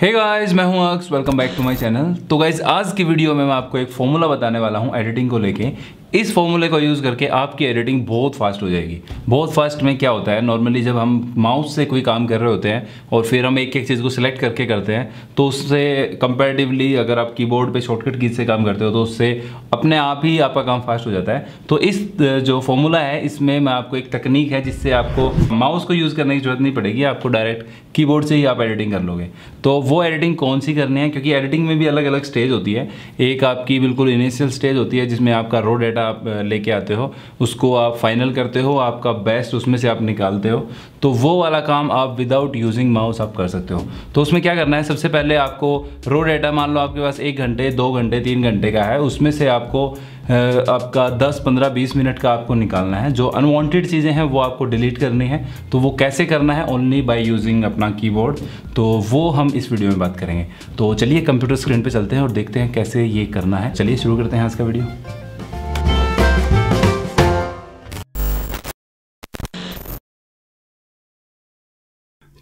हे guys मैं हूं Aks welcome back to my channel तो गाइस आज की वीडियो में मैं आपको एक फॉर्मूला बताने वाला हूं एडिटिंग को लेके इस फॉर्मूले को यूज़ करके आपकी एडिटिंग बहुत फास्ट हो जाएगी बहुत फास्ट में क्या होता है नॉर्मली जब हम माउस से कोई काम कर रहे होते हैं और फिर हम एक एक चीज़ को सिलेक्ट करके करते हैं तो उससे कंपेरेटिवली अगर आप कीबोर्ड पे शॉर्टकट की से काम करते हो तो उससे अपने आप ही आपका काम फास्ट हो जाता है तो इस जो फॉर्मूला है इसमें मैं आपको एक तकनीक है जिससे आपको माउस को यूज़ करने की ज़रूरत नहीं पड़ेगी आपको डायरेक्ट की से ही आप एडिटिंग कर लोगे तो वो एडिटिंग कौन सी करनी है क्योंकि एडिटिंग में भी अलग अलग स्टेज होती है एक आपकी बिल्कुल इनिशियल स्टेज होती है जिसमें आपका रो डेटा डेटा आप लेके आते हो उसको आप फाइनल करते हो आपका बेस्ट उसमें से आप निकालते हो तो वो वाला काम आप विदाउट यूजिंग माउस आप कर सकते हो तो उसमें क्या करना है सबसे पहले आपको रो डेटा मान लो आपके पास एक घंटे दो घंटे तीन घंटे का है उसमें से आपको आपका 10, 15, 20 मिनट का आपको निकालना है जो अनवांटेड चीज़ें हैं वो आपको डिलीट करनी है तो वो कैसे करना है ओनली बाय यूजिंग अपना कीबोर्ड तो वो हम इस वीडियो में बात करेंगे तो चलिए कंप्यूटर स्क्रीन पे चलते हैं और देखते हैं कैसे ये करना है चलिए शुरू करते हैं आज का वीडियो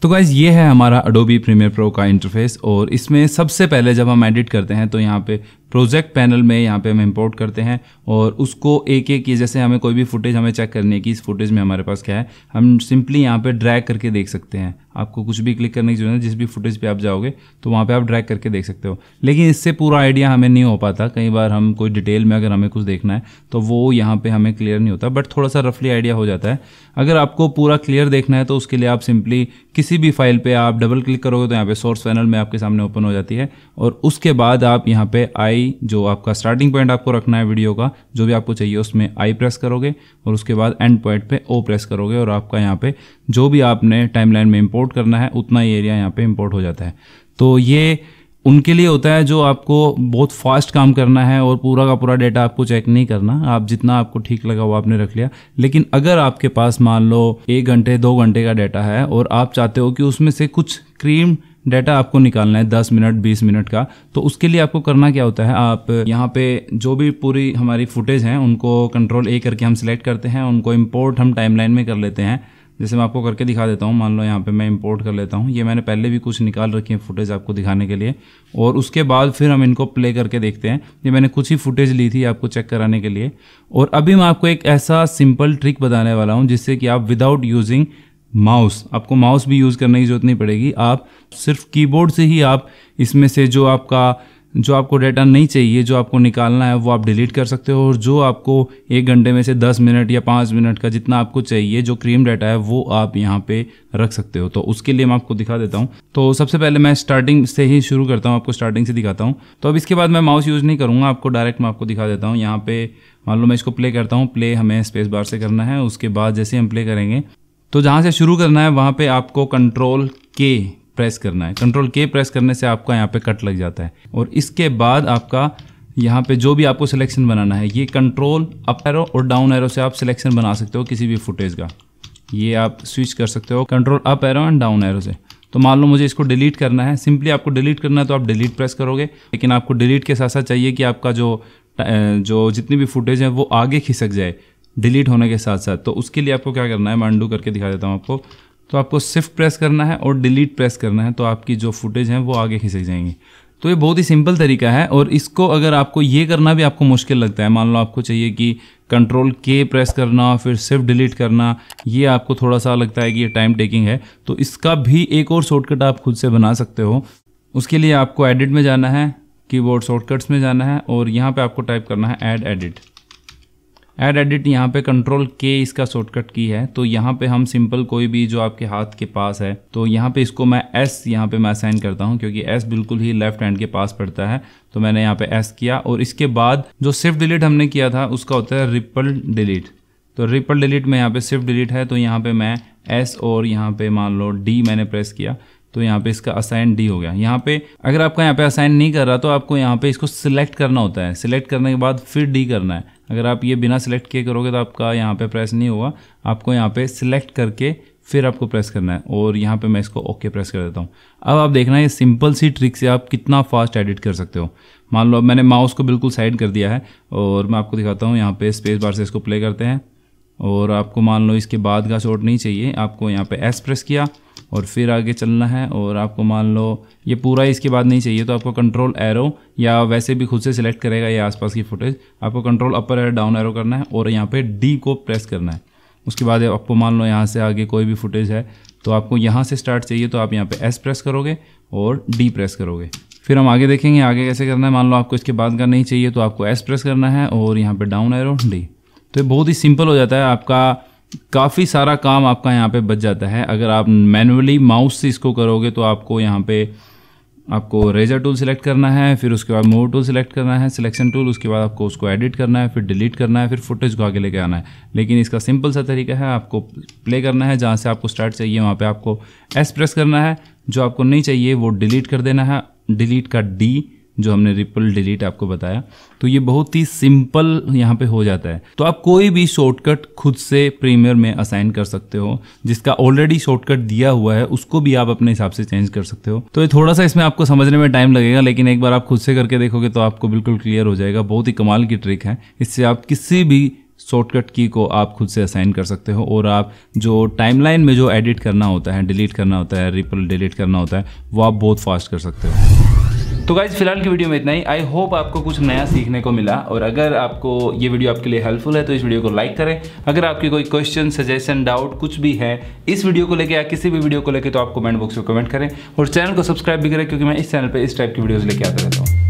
तो गाइज़ ये है हमारा अडोबी प्रीमियर प्रो का इंटरफेस और इसमें सबसे पहले जब हम एडिट करते हैं तो यहाँ पे प्रोजेक्ट पैनल में यहाँ पे हम इंपोर्ट करते हैं और उसको एक एक जैसे हमें कोई भी फुटेज हमें चेक करने की इस फुटेज में हमारे पास क्या है हम सिंपली यहाँ पे ड्रैग करके देख सकते हैं आपको कुछ भी क्लिक करने की जरूरत है जिस भी फुटेज पे आप जाओगे तो वहाँ पे आप ड्रैग करके देख सकते हो लेकिन इससे पूरा आइडिया हमें नहीं हो पाता कई बार हम कोई डिटेल में अगर हमें कुछ देखना है तो वो यहाँ पर हमें क्लियर नहीं होता बट थोड़ा सा रफली आइडिया हो जाता है अगर आपको पूरा क्लियर देखना है तो उसके लिए आप सिंपली किसी भी फाइल पर आप डबल क्लिक करोगे तो यहाँ पर सोर्स पैनल में आपके सामने ओपन हो जाती है और उसके बाद आप यहाँ पर आई आई जो आपका स्टार्टिंग पॉइंट आपको रखना है वीडियो का जो भी आपको चाहिए उसमें आई प्रेस करोगे और उसके बाद एंड पॉइंट पे ओ प्रेस करोगे और आपका यहाँ पे जो भी आपने टाइमलाइन में इंपोर्ट करना है उतना ही एरिया यहाँ पे इंपोर्ट हो जाता है तो ये उनके लिए होता है जो आपको बहुत फास्ट काम करना है और पूरा का पूरा डेटा आपको चेक नहीं करना आप जितना आपको ठीक लगा वो आपने रख लिया लेकिन अगर आपके पास मान लो एक घंटे दो घंटे का डेटा है और आप चाहते हो कि उसमें से कुछ क्रीम डाटा आपको निकालना है दस मिनट बीस मिनट का तो उसके लिए आपको करना क्या होता है आप यहाँ पे जो भी पूरी हमारी फुटेज हैं उनको कंट्रोल ए करके हम सिलेक्ट करते हैं उनको इम्पोर्ट हम टाइमलाइन में कर लेते हैं जैसे मैं आपको करके दिखा देता हूँ मान लो यहाँ पे मैं इंपोर्ट कर लेता हूँ ये मैंने पहले भी कुछ निकाल रखी है फुटेज आपको दिखाने के लिए और उसके बाद फिर हम इनको प्ले करके देखते हैं ये मैंने कुछ ही फुटेज ली थी आपको चेक कराने के लिए और अभी मैं आपको एक ऐसा सिंपल ट्रिक बताने वाला हूँ जिससे कि आप विदाउट यूजिंग माउस आपको माउस भी यूज़ करने की ज़रूरत नहीं पड़ेगी आप सिर्फ कीबोर्ड से ही आप इसमें से जो आपका जो आपको डाटा नहीं चाहिए जो आपको निकालना है वो आप डिलीट कर सकते हो और जो आपको एक घंटे में से दस मिनट या पाँच मिनट का जितना आपको चाहिए जो क्रीम डाटा है वो आप यहाँ पे रख सकते हो तो उसके लिए मैं आपको दिखा देता हूँ तो सबसे पहले मैं स्टार्टिंग से ही शुरू करता हूँ आपको स्टार्टिंग से दिखाता हूँ तो अब इसके बाद मैं माउस यूज़ नहीं करूँगा आपको डायरेक्ट मैं आपको दिखा देता हूँ यहाँ पे मान लो मैं इसको प्ले करता हूँ प्ले हमें स्पेस बार से करना है उसके बाद जैसे हम प्ले करेंगे तो जहाँ से शुरू करना है वहाँ पे आपको कंट्रोल के प्रेस करना है कंट्रोल के प्रेस करने से आपका यहाँ पे कट लग जाता है और इसके बाद आपका यहाँ पे जो भी आपको सिलेक्शन बनाना है ये कंट्रोल अप एरो और डाउन एरो से आप सिलेक्शन बना सकते हो किसी भी फुटेज का ये आप स्विच कर सकते हो control up arrow and down arrow से तो मान लो मुझे इसको डिलीट करना है सिंपली आपको डिलीट करना है तो आप डिलीट प्रेस करोगे लेकिन आपको डिलीट के साथ साथ चाहिए कि आपका जो जो जितनी भी फुटेज है वो आगे खिसक जाए डिलीट होने के साथ साथ तो उसके लिए आपको क्या करना है मैं अंडू करके दिखा देता हूँ आपको तो आपको सिर्फ प्रेस करना है और डिलीट प्रेस करना है तो आपकी जो फुटेज है वो आगे खिसक जाएंगी तो ये बहुत ही सिंपल तरीका है और इसको अगर आपको ये करना भी आपको मुश्किल लगता है मान लो आपको चाहिए कि कंट्रोल के प्रेस करना फिर सिर्फ डिलीट करना ये आपको थोड़ा सा लगता है कि ये टाइम टेकिंग है तो इसका भी एक और शॉर्टकट आप खुद से बना सकते हो उसके लिए आपको एडिट में जाना है कीबोर्ड शॉर्टकट्स में जाना है और यहाँ पे आपको टाइप करना है एड एडिट ऐड एडिट यहाँ पे कंट्रोल के इसका शॉर्टकट की है तो यहाँ पे हम सिंपल कोई भी जो आपके हाथ के पास है तो यहाँ पे इसको मैं एस यहाँ पे मैं असाइन करता हूँ क्योंकि एस बिल्कुल ही लेफ्ट हैंड के पास पड़ता है तो मैंने यहाँ पे एस किया और इसके बाद जो सिर्फ डिलीट हमने किया था उसका होता है रिपल डिलीट तो रिपल डिलीट में यहाँ पे सिर्फ डिलीट है तो यहाँ पे मैं एस और यहाँ पे मान लो डी मैंने प्रेस किया तो यहाँ पे इसका असाइन डी हो गया यहाँ पे अगर आपका यहाँ पे असाइन नहीं कर रहा तो आपको यहाँ पे इसको सिलेक्ट करना होता है सिलेक्ट करने के बाद फिर डी करना है अगर आप ये बिना सिलेक्ट किए करोगे तो आपका यहाँ पे प्रेस नहीं हुआ आपको यहाँ पे सिलेक्ट करके फिर आपको प्रेस करना है और यहाँ पे मैं इसको ओके प्रेस कर देता हूँ अब आप देखना है सिंपल सी ट्रिक से आप कितना फास्ट एडिट कर सकते हो मान लो अब मैंने माउस को बिल्कुल साइड कर दिया है और मैं आपको दिखाता हूँ यहाँ पे स्पेस बार से इसको प्ले करते हैं और आपको मान लो इसके बाद का शॉट नहीं चाहिए आपको यहाँ पर एस प्रेस किया और फिर आगे चलना है और आपको मान लो ये पूरा इसके बाद नहीं चाहिए तो आपको कंट्रोल एरो या वैसे भी खुद से सिलेक्ट करेगा ये आसपास की फुटेज आपको control upper arrow down arrow करना है और यहाँ पे डी को प्रेस करना है उसके बाद आपको मान लो यहाँ से आगे कोई भी फुटेज है तो आपको यहाँ से स्टार्ट चाहिए तो आप यहाँ पर एस प्रेस करोगे और डी प्रेस करोगे फिर हम आगे देखेंगे आगे कैसे करना है मान लो आपको इसके बाद का नहीं चाहिए तो आपको एस प्रेस करना है और यहाँ पर डाउन एरो डी तो ये बहुत ही सिंपल हो जाता है आपका काफ़ी सारा काम आपका यहाँ पे बच जाता है अगर आप मैनुअली माउस से इसको करोगे तो आपको यहाँ पे आपको रेजर टूल सेलेक्ट करना है फिर उसके बाद मोर टूल सेलेक्ट करना है सिलेक्शन टूल उसके बाद आपको उसको एडिट करना है फिर डिलीट करना है फिर फुटेज को आगे लेके आना है लेकिन इसका सिंपल सा तरीका है आपको प्ले करना है जहाँ से आपको स्टार्ट चाहिए वहाँ पर आपको एस प्रेस करना है जो आपको नहीं चाहिए वो डिलीट कर देना है डिलीट का डी जो हमने रिपल डिलीट आपको बताया तो ये बहुत ही सिंपल यहाँ पे हो जाता है तो आप कोई भी शॉर्टकट खुद से प्रीमियर में असाइन कर सकते हो जिसका ऑलरेडी शॉर्टकट दिया हुआ है उसको भी आप अपने हिसाब से चेंज कर सकते हो तो ये थोड़ा सा इसमें आपको समझने में टाइम लगेगा लेकिन एक बार आप खुद से करके देखोगे तो आपको बिल्कुल क्लियर हो जाएगा बहुत ही कमाल की ट्रिक है इससे आप किसी भी शॉर्टकट की को आप खुद से असाइन कर सकते हो और आप जो टाइमलाइन में जो एडिट करना होता है डिलीट करना होता है रिपल डिलीट करना होता है वो आप बहुत फास्ट कर सकते हो तो गाइज फिलहाल की वीडियो में इतना ही आई होप आपको कुछ नया सीखने को मिला और अगर आपको ये वीडियो आपके लिए हेल्पफुल है तो इस वीडियो को लाइक करें अगर आपके कोई क्वेश्चन सजेशन डाउट कुछ भी है इस वीडियो को लेकर या किसी भी वीडियो को लेकर तो आप कमेंट बॉक्स में कमेंट करें और चैनल को सब्सक्राइब भी करें क्योंकि मैं इस चैनल पर इस टाइप की वीडियोज़ लेके आता रहता हूँ